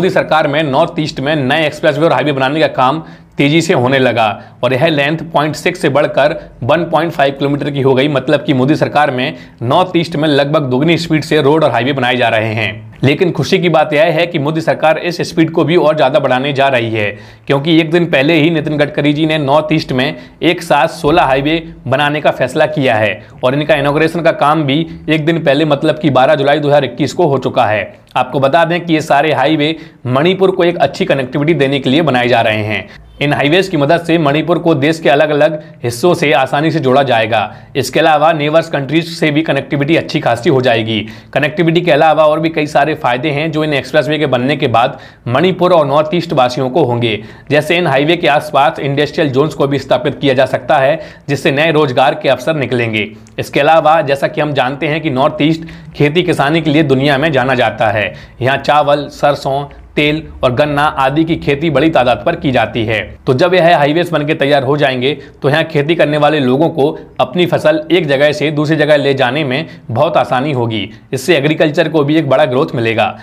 मोदी सरकार में north east में नए एक्सप्रेस और हाईवे बनाने का काम तेजी से होने लगा और यह लेंथ 0.6 से बढ़कर 1.5 किलोमीटर की हो गई मतलब कि मोदी सरकार में नॉर्थ ईस्ट में लगभग दोगुनी स्पीड से रोड और हाईवे बनाए जा रहे हैं लेकिन खुशी की बात यह है कि मोदी सरकार इस स्पीड को भी और ज़्यादा बढ़ाने जा रही है क्योंकि एक दिन पहले ही नितिन गडकरी जी ने नॉर्थ ईस्ट में एक साथ सोलह हाईवे बनाने का फैसला किया है और इनका इनोग्रेशन का काम भी एक दिन पहले मतलब कि 12 जुलाई 2021 को हो चुका है आपको बता दें कि ये सारे हाईवे मणिपुर को एक अच्छी कनेक्टिविटी देने के लिए बनाए जा रहे हैं इन हाईवेज की मदद से मणिपुर को देश के अलग अलग हिस्सों से आसानी से जोड़ा जाएगा इसके अलावा नेवर्स कंट्रीज से भी कनेक्टिविटी अच्छी खासी हो जाएगी कनेक्टिविटी के अलावा और भी कई सारे फायदे हैं जो इन एक्सप्रेस के बनने के बाद मणिपुर और नॉर्थ ईस्ट वासियों को होंगे जैसे इन हाईवे के आसपास इंडस्ट्रियल जोन्स को भी स्थापित किया जा सकता है जिससे नए रोजगार के अवसर निकलेंगे इसके अलावा जैसा कि हम जानते हैं कि नॉर्थ ईस्ट खेती किसानी के लिए दुनिया में जाना जाता है यहाँ चावल सरसों तेल और गन्ना आदि की खेती बड़ी तादाद पर की जाती है तो जब यह हाईवे बन के तैयार हो जाएंगे तो यहाँ खेती करने वाले लोगों को अपनी फसल एक जगह से दूसरी जगह ले जाने में बहुत आसानी होगी इससे एग्रीकल्चर को भी एक बड़ा ग्रोथ मिलेगा